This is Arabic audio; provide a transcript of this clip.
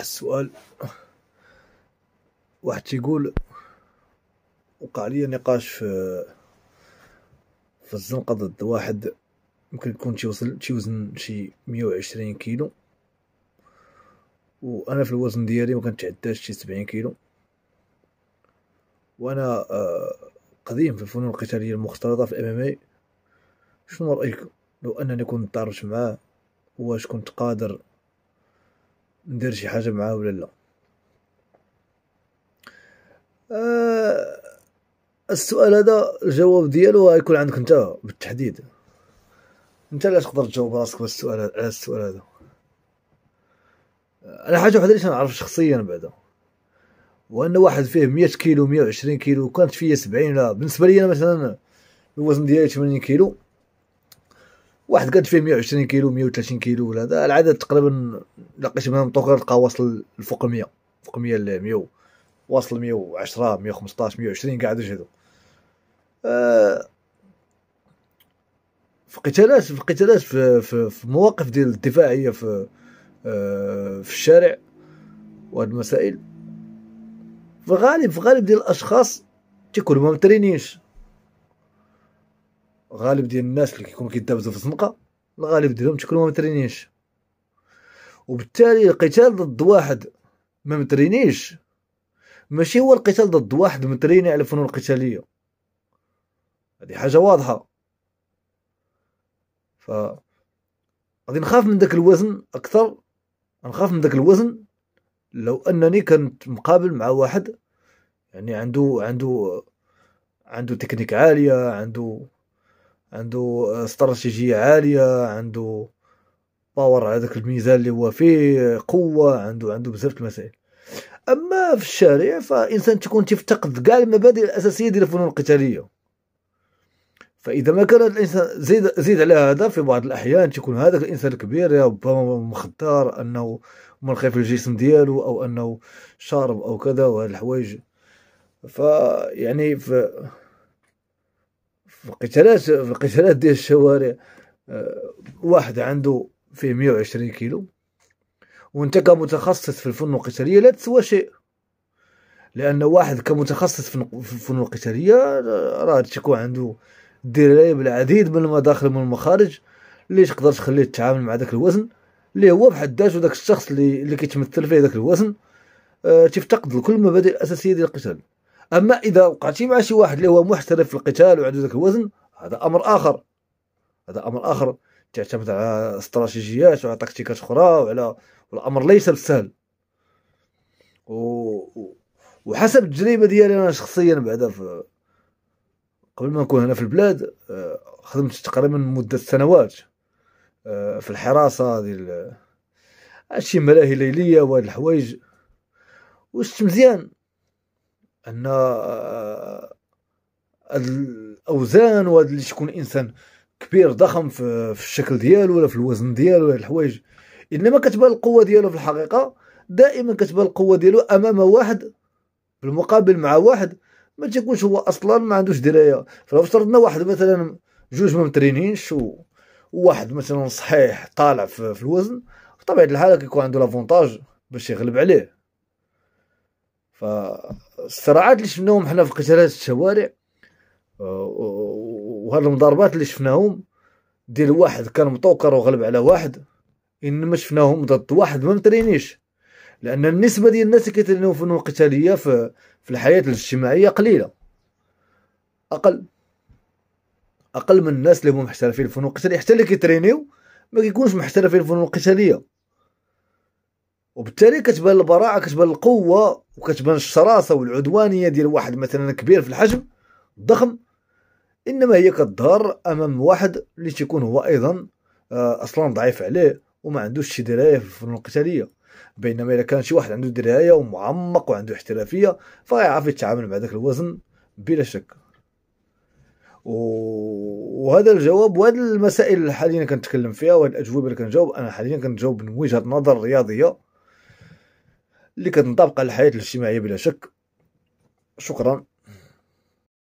السؤال واحد تيقول وقع لي نقاش في في الزنقة ضد واحد يمكن يكون تيوصل تيوزن شي مية وعشرين كيلو وانا في الوزن ديالي ما كنتعداش شي سبعين كيلو وانا آه، قديم في الفنون القتاليه المختلطه في الام ام إيه. شنو رايكم لو انني كنت تعرفت معاه واش كنت قادر ندير شي حاجه معاه ولا لا آه، السؤال هذا الجواب ديالو غيكون عندك انت بالتحديد انت اللي تقدر تجاوب راسك بالسؤال على السؤال هذا انا آه، حاجه واحده اللي نعرف شخصيا بعدا وان واحد فيه 100 كيلو 120 كيلو كانت فيه 70 لا بالنسبه لي انا مثلا الوزن ديالي 80 كيلو واحد قد فيه 120 كيلو 130 كيلو ولا هذا العدد تقريبا لقيت منهم طوكر تلقاه واصل فوق 100 فوق 100 ل 100 واصل 110 115 120 قاعد يجهدوا آه في قتالات في قتالات في, في, في مواقف ديال الدفاعيه في آه في الشارع وهاد المسائل في غالب في غالب ديال الاشخاص تيكونوا ما مترينينش الغالب ديال الناس اللي كيكونوا كيدابزوا في الزنقه الغالب ديالهم تكونوا ما ترينيش وبالتالي القتال ضد واحد ما مترينيش ماشي هو القتال ضد واحد متريني على الفنون القتاليه هذه حاجه واضحه ف غادي نخاف من داك الوزن اكثر نخاف من داك الوزن لو انني كنت مقابل مع واحد يعني عنده عنده عنده تكنيك عاليه عنده عنده استراتيجيه عاليه عنده باور على ذاك الميزان اللي هو فيه قوه عنده عنده بزاف المسائل اما في الشارع فالانسان تكون تفتقد كاع المبادئ الاساسيه ديال الفنون القتاليه فاذا ما كان الانسان زيد زيد على هذا في بعض الاحيان تكون هذاك الانسان الكبير ربما مخدر انه مرخي في الجسم ديالو او انه شارب او كذا وهاد الحوايج فيعني ف يعني في القتالات في القتالات ديال الشوارع آه، واحد عنده فيه 120 كيلو وانت كمتخصص في الفنون القتاليه لا تسوى شيء لان واحد كمتخصص في الفنون القتاليه آه، راه تيكون عنده درايه بالعديد من المداخل من المخارج اللي تقدر تخليه يتعامل مع ذاك الوزن اللي هو بحد ذاته ذاك الشخص اللي, اللي كيتمثل فيه ذاك الوزن آه، تفتقد لكل المبادئ الاساسيه ديال القتال أما إذا وقعتي مع شي واحد اللي هو محترف في القتال وعنده ذاك الوزن هذا أمر آخر هذا أمر آخر تعتمد على استراتيجيات وعلى تكتيكات أخرى وعلى والأمر ليس بالسهل و... وحسب التجربة ديالي أنا شخصيا بعدا في قبل ما نكون هنا في البلاد آه، خدمت تقريبا مدة سنوات آه، في الحراسة ديال هادشي ملاهي ليلية وهاد الحوايج وشت مزيان ان آه، آه، الاوزان وهذا اللي تكون انسان كبير ضخم في الشكل ديالو ولا في الوزن ديالو ولا الحوايج انما كتبان القوه ديالو في الحقيقه دائما كتبان القوه ديالو امام واحد بالمقابل مع واحد ما تيكونش هو اصلا ما عندوش درايه فلو افترضنا واحد مثلا جوج ما مترينينش وواحد مثلا صحيح طالع في الوزن بطبيعه الحال كيكون عنده لافونتاج باش يغلب عليه فالصراعات اللي شفناهم حنا في قتالات الشوارع آه، وهاد المضاربات اللي شفناهم ديال واحد كان متوكر وغلب على واحد انما شفناهم ضد واحد ما مترينيش لان النسبه ديال الناس اللي في فنون القتاليه في في الحياه الاجتماعيه قليله اقل اقل من الناس اللي هما محترفين الفنون القتاليه حتى اللي كيترينيو ما كيكونش محترفين الفنون القتاليه وبالتالي كتبان البراعه كتبان القوه وكتبان الشراسه والعدوانيه ديال واحد مثلا كبير في الحجم ضخم انما هي كتظهر امام واحد اللي تيكون هو ايضا آه، اصلا ضعيف عليه وما عندوش شي درايه في الفنون القتاليه بينما اذا كان شي واحد عنده درايه ومعمق وعنده احترافيه فيعرف يتعامل مع ذاك الوزن بلا شك وهذا الجواب وهذه المسائل اللي حاليا كنتكلم فيها وهذه الاجوبه اللي كنجاوب انا حاليا كنجاوب من وجهه نظر رياضيه اللي كتنطبق على الحياه الاجتماعيه بلا شك شكرا